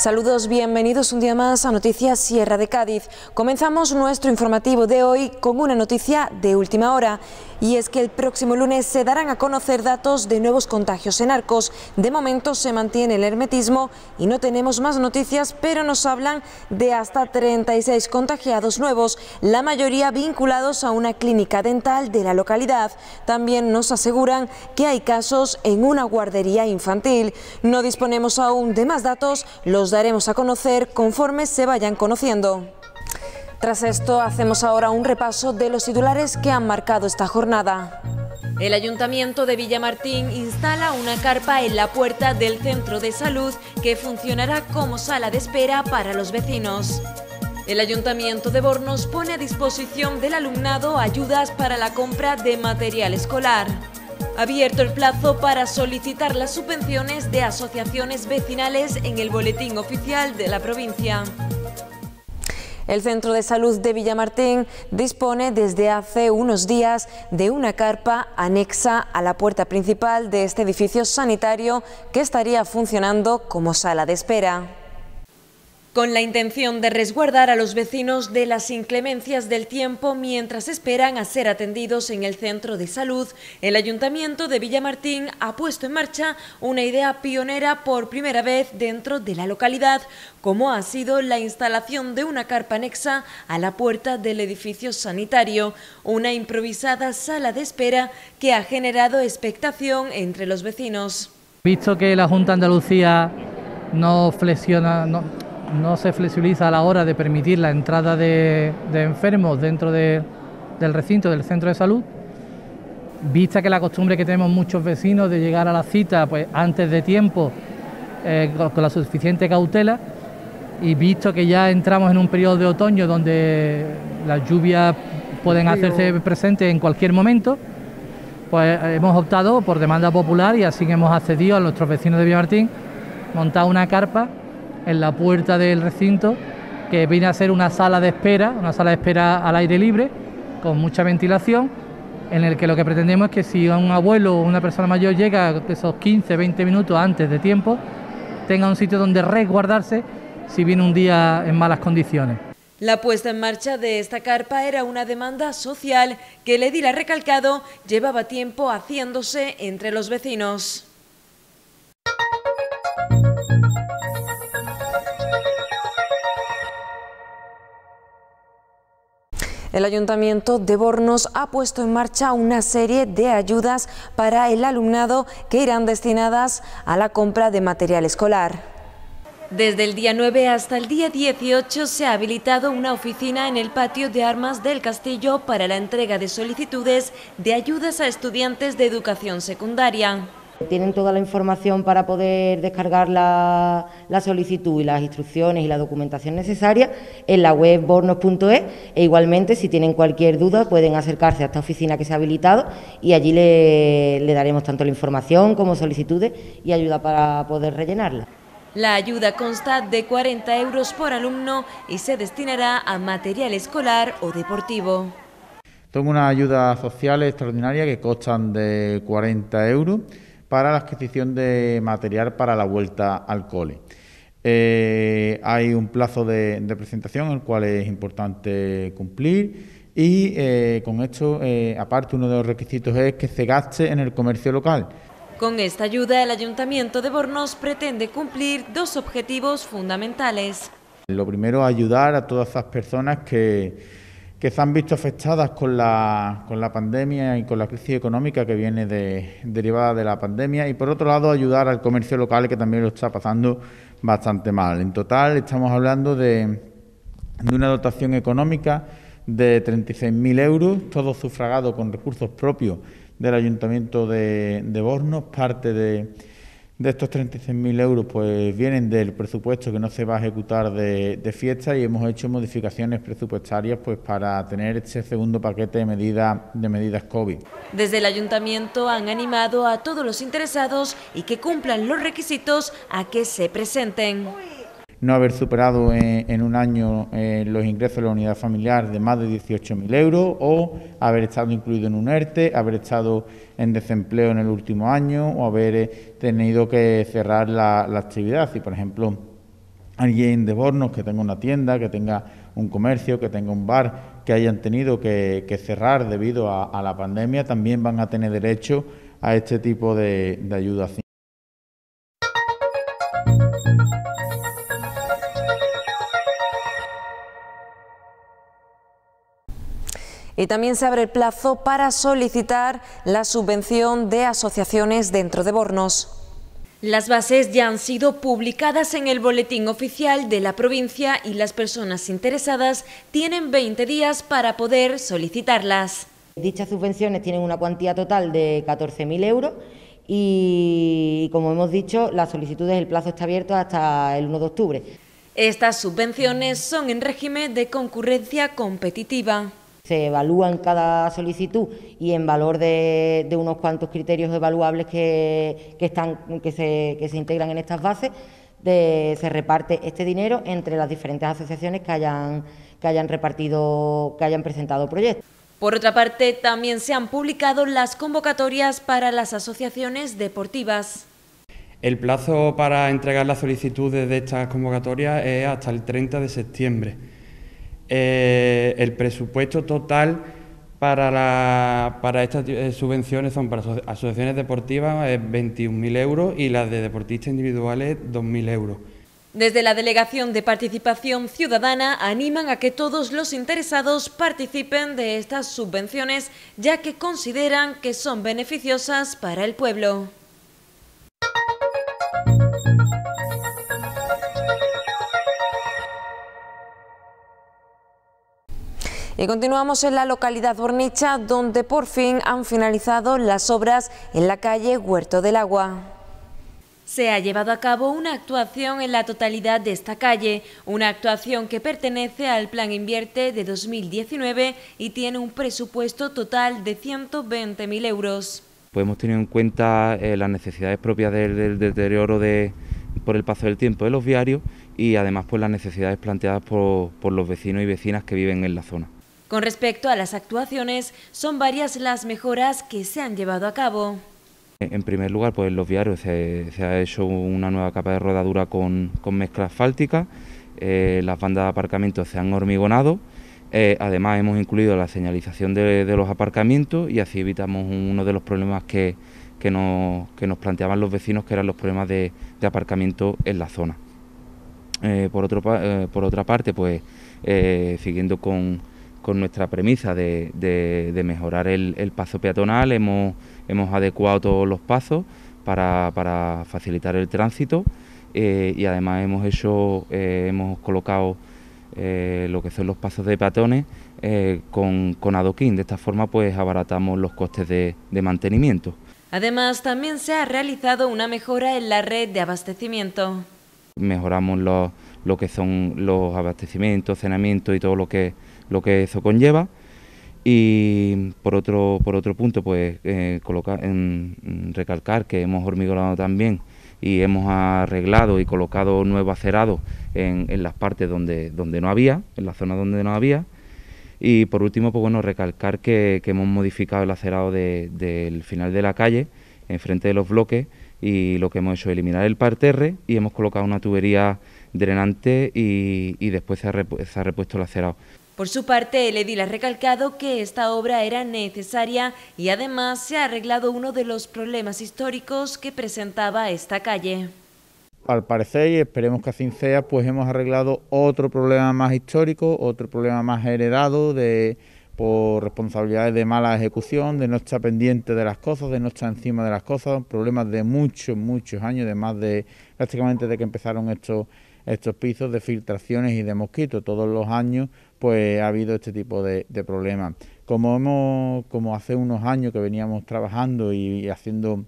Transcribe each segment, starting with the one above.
Saludos, bienvenidos un día más a Noticias Sierra de Cádiz. Comenzamos nuestro informativo de hoy con una noticia de última hora y es que el próximo lunes se darán a conocer datos de nuevos contagios en Arcos. De momento se mantiene el hermetismo y no tenemos más noticias, pero nos hablan de hasta 36 contagiados nuevos, la mayoría vinculados a una clínica dental de la localidad. También nos aseguran que hay casos en una guardería infantil. No disponemos aún de más datos, los daremos a conocer conforme se vayan conociendo. Tras esto, hacemos ahora un repaso de los titulares que han marcado esta jornada. El Ayuntamiento de Villamartín instala una carpa en la puerta del centro de salud que funcionará como sala de espera para los vecinos. El Ayuntamiento de Bornos pone a disposición del alumnado ayudas para la compra de material escolar abierto el plazo para solicitar las subvenciones de asociaciones vecinales en el Boletín Oficial de la provincia. El Centro de Salud de Villamartín dispone desde hace unos días de una carpa anexa a la puerta principal de este edificio sanitario que estaría funcionando como sala de espera con la intención de resguardar a los vecinos de las inclemencias del tiempo mientras esperan a ser atendidos en el centro de salud, el Ayuntamiento de Villamartín ha puesto en marcha una idea pionera por primera vez dentro de la localidad, como ha sido la instalación de una carpa anexa a la puerta del edificio sanitario, una improvisada sala de espera que ha generado expectación entre los vecinos. Visto que la Junta Andalucía no flexiona, no no se flexibiliza a la hora de permitir la entrada de, enfermos dentro del recinto del centro de salud, vista que la costumbre que tenemos muchos vecinos de llegar a la cita pues antes de tiempo eh, con, la suficiente cautela y visto que ya entramos en un periodo de otoño donde las lluvias pueden hacerse presentes en cualquier momento, pues eh, hemos optado por demanda popular y así hemos accedido a nuestros vecinos de Villamartín montar una carpa en la puerta del recinto, que viene a ser una sala de espera, una sala de espera al aire libre, con mucha ventilación, en el que lo que pretendemos es que si un abuelo o una persona mayor llega esos 15, 20 minutos antes de tiempo, tenga un sitio donde resguardarse si viene un día en malas condiciones. La puesta en marcha de esta carpa era una demanda social que el edil ha recalcado llevaba tiempo haciéndose entre los vecinos. El Ayuntamiento de Bornos ha puesto en marcha una serie de ayudas para el alumnado que irán destinadas a la compra de material escolar. Desde el día 9 hasta el día 18 se ha habilitado una oficina en el patio de armas del castillo para la entrega de solicitudes de ayudas a estudiantes de educación secundaria. Tienen toda la información para poder descargar la, solicitud y las instrucciones y la documentación necesaria en la web bornos.es e igualmente si tienen cualquier duda pueden acercarse a esta oficina que se ha habilitado y allí le, daremos tanto la información como solicitudes y ayuda para poder rellenarla. La ayuda consta de 40 euros por alumno y se destinará a material escolar o deportivo. Son una ayuda social extraordinaria que costan de 40 euros para la adquisición de material para la vuelta al cole. Eh, hay un plazo de, presentación el cual es importante cumplir y eh, con esto, eh, aparte, uno de los requisitos es que se gaste en el comercio local. Con esta ayuda, el Ayuntamiento de Bornos pretende cumplir dos objetivos fundamentales. Lo primero, ayudar a todas esas personas que que se han visto afectadas con la, la pandemia y con la crisis económica que viene de, derivada de la pandemia y por otro lado ayudar al comercio local que también lo está pasando bastante mal. En total estamos hablando de, de una dotación económica de 36.000 euros, todo sufragado con recursos propios del Ayuntamiento de, de Bornos, parte de de estos 36.000 euros pues vienen del presupuesto que no se va a ejecutar de, fiesta y hemos hecho modificaciones presupuestarias pues para tener ese segundo paquete de, medida, de medidas COVID. Desde el ayuntamiento han animado a todos los interesados y que cumplan los requisitos a que se presenten no haber superado en, un año eh, los ingresos de la unidad familiar de más de 18.000 euros o haber estado incluido en un ERTE, haber estado en desempleo en el último año o haber eh, tenido que cerrar la, actividad. Y, por ejemplo, alguien de Bornos que tenga una tienda, que tenga un comercio, que tenga un bar, que hayan tenido que, cerrar debido a, la pandemia, también van a tener derecho a este tipo de, ayuda. Y también se abre el plazo para solicitar la subvención de asociaciones dentro de Bornos. Las bases ya han sido publicadas en el boletín oficial de la provincia y las personas interesadas tienen 20 días para poder solicitarlas. Dichas subvenciones tienen una cuantía total de 14.000 euros y, como hemos dicho, las solicitudes, el plazo está abierto hasta el 1 de octubre. Estas subvenciones son en régimen de concurrencia competitiva se en cada solicitud y en valor de, unos cuantos criterios evaluables que, están, que se, integran en estas bases, se reparte este dinero entre las diferentes asociaciones que que hayan repartido, que hayan presentado proyectos. Por otra parte, también se han publicado las convocatorias para las asociaciones deportivas. El plazo para entregar las solicitudes de estas convocatorias es hasta el 30 de septiembre. Eh, el presupuesto total para, la, estas eh, subvenciones son para asociaciones deportivas 21.000 eh, euros y las de deportistas individuales 2.000 euros. Desde la Delegación de Participación Ciudadana animan a que todos los interesados participen de estas subvenciones ya que consideran que son beneficiosas para el pueblo. Y continuamos en la localidad Bornicha, donde por fin han finalizado las obras en la calle Huerto del Agua. Se ha llevado a cabo una actuación en la totalidad de esta calle, una actuación que pertenece al Plan Invierte de 2019 y tiene un presupuesto total de 120.000 euros. Pues hemos tenido en cuenta eh, las necesidades propias del, deterioro de, por el paso del tiempo de los viarios y además pues las necesidades planteadas por los vecinos y vecinas que viven en la zona. Con respecto a las actuaciones, son varias las mejoras que se han llevado a cabo. En primer lugar, pues los viarios se, ha hecho una nueva capa de rodadura con, con mezcla asfáltica, eh, las bandas de aparcamiento se han hormigonado, eh, además hemos incluido la señalización de, los aparcamientos y así evitamos uno de los problemas que, que, nos, nos planteaban los vecinos, que eran los problemas de, aparcamiento en la zona. Eh, por, otro, por otra parte, pues siguiendo con, con nuestra premisa de, mejorar el, paso peatonal, hemos, hemos adecuado todos los pasos para, facilitar el tránsito eh, y además hemos hecho, eh, hemos colocado eh, lo que son los pasos de peatones con, adoquín. De esta forma pues abaratamos los costes de, mantenimiento. Además, también se ha realizado una mejora en la red de abastecimiento. Mejoramos lo que son los abastecimientos, cenamientos y todo lo que lo que eso conlleva. Y por otro, por otro punto, pues eh, colocar, mm, recalcar que hemos hormigonado también y hemos arreglado y colocado nuevo acerado... en, las partes donde, donde no había, en la zona donde no había. Y por último, pues bueno, recalcar que, hemos modificado el acerado del final de la calle, enfrente de los bloques, y lo que hemos hecho es eliminar el parterre y hemos colocado una tubería drenante y, después se ha repuesto el acerado. Por su parte, el edil ha recalcado que esta obra era necesaria y además se ha arreglado uno de los problemas históricos que presentaba esta calle. Al parecer, y esperemos que así sea, pues hemos arreglado otro problema más histórico, otro problema más heredado de por responsabilidades de mala ejecución, de no estar pendiente de las cosas, de no estar encima de las cosas, problemas de muchos, muchos años, de más de prácticamente de que empezaron estos, estos pisos de filtraciones y de mosquitos. Todos los años pues ha habido este tipo de, problemas. Como, hemos, como hace unos años que veníamos trabajando y, haciendo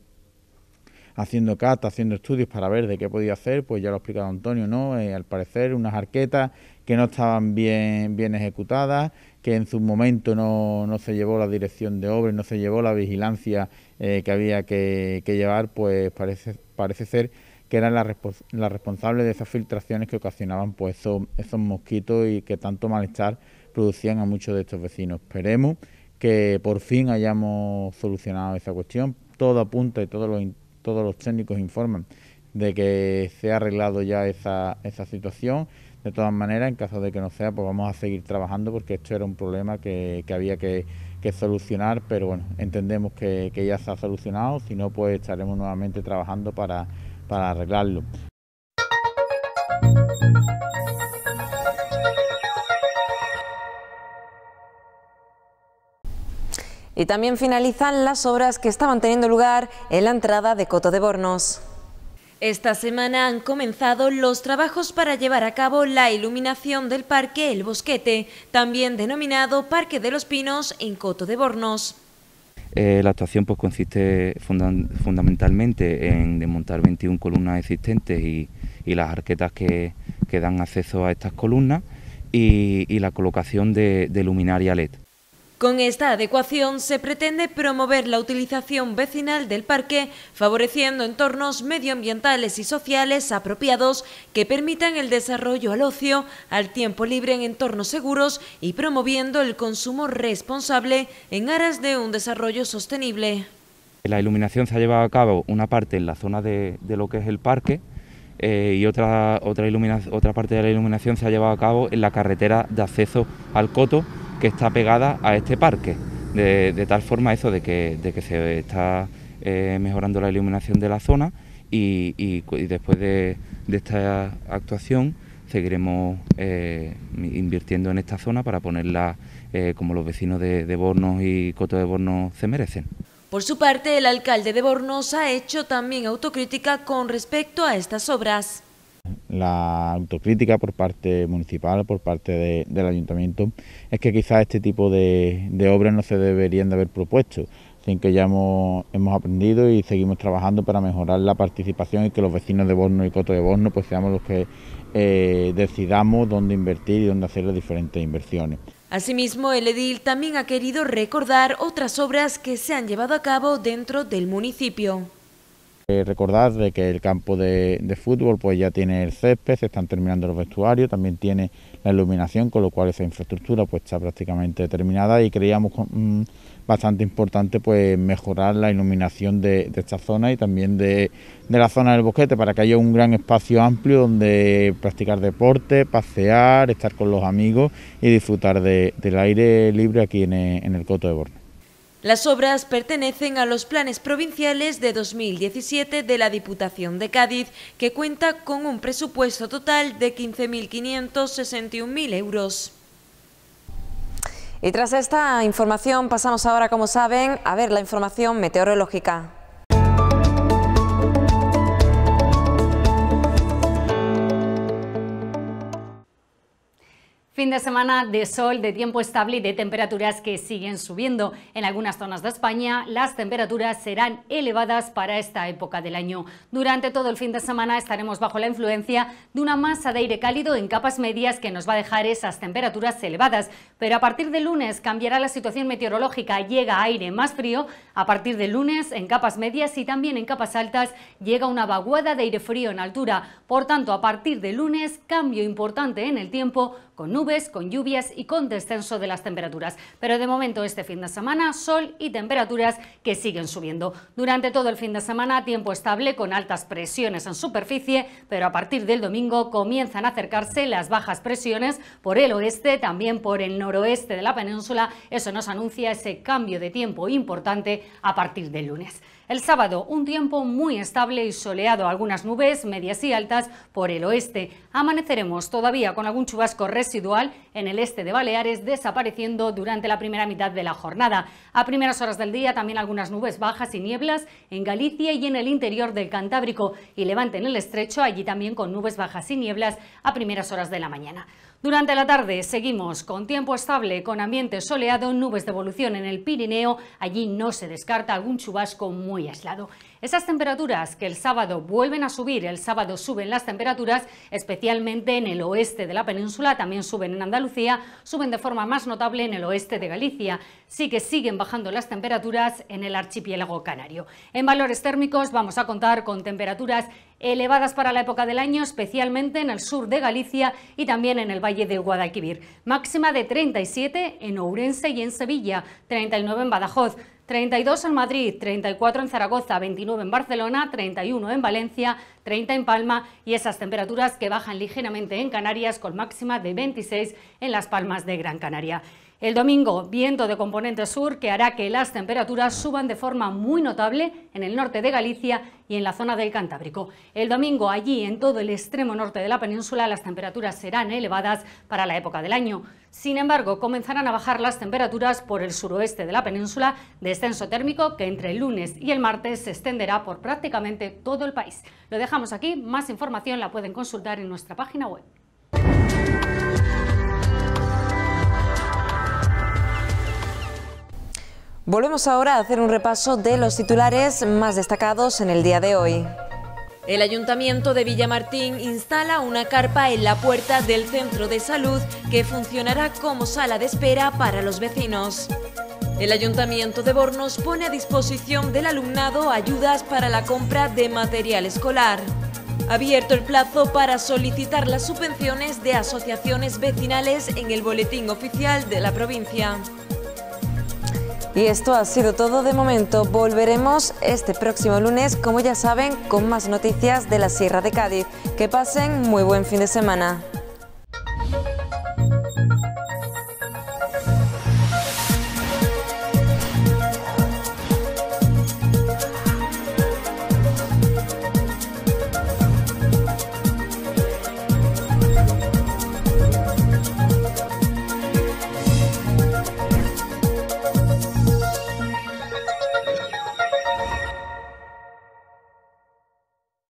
haciendo catas, haciendo estudios para ver de qué podía hacer, pues ya lo ha explicado Antonio, ¿no? Eh, al parecer unas arquetas que no estaban bien, bien ejecutadas, que en su momento no, se llevó la dirección de obra... no se llevó la vigilancia eh, que había que, llevar, pues parece, parece ser que eran las la responsables de esas filtraciones que ocasionaban pues esos, esos mosquitos y que tanto malestar producían a muchos de estos vecinos. Esperemos que por fin hayamos solucionado esa cuestión. Todo apunta y todos los, todos los técnicos informan de que se ha arreglado ya esa, esa situación de todas maneras, en caso de que no sea, pues vamos a seguir trabajando porque esto era un problema que, había que, solucionar, pero bueno, entendemos que, ya se ha solucionado, si no, pues estaremos nuevamente trabajando para, para arreglarlo. Y también finalizan las obras que estaban teniendo lugar en la entrada de Coto de Bornos. Esta semana han comenzado los trabajos para llevar a cabo la iluminación del Parque El Bosquete, también denominado Parque de los Pinos en Coto de Bornos. Eh, la actuación pues, consiste fundamentalmente en desmontar 21 columnas existentes y, las arquetas que, dan acceso a estas columnas y, la colocación de, de luminaria LED. Con esta adecuación se pretende promover la utilización vecinal del parque, favoreciendo entornos medioambientales y sociales apropiados que permitan el desarrollo al ocio, al tiempo libre en entornos seguros y promoviendo el consumo responsable en aras de un desarrollo sostenible. La iluminación se ha llevado a cabo una parte en la zona de, lo que es el parque, eh, y otra, otra, otra parte de la iluminación se ha llevado a cabo en la carretera de acceso al coto, que está pegada a este parque, de, tal forma eso de que, de que se está eh, mejorando la iluminación de la zona y, después de, esta actuación seguiremos eh, invirtiendo en esta zona para ponerla eh, como los vecinos de, de Bornos y Coto de Bornos se merecen. Por su parte, el alcalde de Bornos ha hecho también autocrítica con respecto a estas obras. La autocrítica por parte municipal, por parte del ayuntamiento, es que quizás este tipo de, obras no se deberían de haber propuesto sin que ya hemos, aprendido y seguimos trabajando para mejorar la participación y que los vecinos de Borno y Coto de Borno pues seamos los que eh, decidamos dónde invertir y dónde hacer las diferentes inversiones. Asimismo, el edil también ha querido recordar otras obras que se han llevado a cabo dentro del municipio. Eh, Recordar de que el campo de, fútbol pues ya tiene el césped, se están terminando los vestuarios, también tiene la iluminación, con lo cual esa infraestructura pues está prácticamente terminada y creíamos mm, bastante importante pues mejorar la iluminación de, esta zona y también de, la zona del bosquete para que haya un gran espacio amplio donde practicar deporte, pasear, estar con los amigos y disfrutar del aire libre aquí en el, Coto de Borno. Las obras pertenecen a los planes provinciales de 2017 de la Diputación de Cádiz, que cuenta con un presupuesto total de 15.561.000 euros. Y tras esta información pasamos ahora, como saben, a ver la información meteorológica. Fin de semana de sol, de tiempo estable y de temperaturas que siguen subiendo. En algunas zonas de España las temperaturas serán elevadas para esta época del año. Durante todo el fin de semana estaremos bajo la influencia de una masa de aire cálido en capas medias que nos va a dejar esas temperaturas elevadas. Pero a partir de lunes cambiará la situación meteorológica, llega aire más frío. A partir de lunes en capas medias y también en capas altas llega una vaguada de aire frío en altura. Por tanto, a partir de lunes cambio importante en el tiempo con nubes con lluvias y con descenso de las temperaturas. Pero de momento este fin de semana sol y temperaturas que siguen subiendo. Durante todo el fin de semana tiempo estable con altas presiones en superficie, pero a partir del domingo comienzan a acercarse las bajas presiones por el oeste, también por el noroeste de la península. Eso nos anuncia ese cambio de tiempo importante a partir del lunes. El sábado, un tiempo muy estable y soleado, algunas nubes medias y altas por el oeste. Amaneceremos todavía con algún chubasco residual en el este de Baleares, desapareciendo durante la primera mitad de la jornada. A primeras horas del día también algunas nubes bajas y nieblas en Galicia y en el interior del Cantábrico y Levante en el estrecho, allí también con nubes bajas y nieblas a primeras horas de la mañana. Durante la tarde seguimos con tiempo estable, con ambiente soleado, nubes de evolución en el Pirineo. Allí no se descarta algún chubasco muy aislado. Esas temperaturas que el sábado vuelven a subir, el sábado suben las temperaturas, especialmente en el oeste de la península, también suben en Andalucía, suben de forma más notable en el oeste de Galicia. Sí que siguen bajando las temperaturas en el archipiélago canario. En valores térmicos vamos a contar con temperaturas elevadas para la época del año, especialmente en el sur de Galicia y también en el valle de Guadalquivir. Máxima de 37 en Ourense y en Sevilla, 39 en Badajoz. 32 en Madrid, 34 en Zaragoza, 29 en Barcelona, 31 en Valencia, 30 en Palma y esas temperaturas que bajan ligeramente en Canarias con máxima de 26 en las Palmas de Gran Canaria. El domingo, viento de componente sur que hará que las temperaturas suban de forma muy notable en el norte de Galicia y en la zona del Cantábrico. El domingo, allí en todo el extremo norte de la península, las temperaturas serán elevadas para la época del año. Sin embargo, comenzarán a bajar las temperaturas por el suroeste de la península, descenso térmico que entre el lunes y el martes se extenderá por prácticamente todo el país. Lo dejamos aquí, más información la pueden consultar en nuestra página web. Volvemos ahora a hacer un repaso de los titulares más destacados en el día de hoy. El Ayuntamiento de Villamartín instala una carpa en la puerta del centro de salud que funcionará como sala de espera para los vecinos. El Ayuntamiento de Bornos pone a disposición del alumnado ayudas para la compra de material escolar. Abierto el plazo para solicitar las subvenciones de asociaciones vecinales en el Boletín Oficial de la provincia. Y esto ha sido todo de momento. Volveremos este próximo lunes, como ya saben, con más noticias de la Sierra de Cádiz. Que pasen muy buen fin de semana.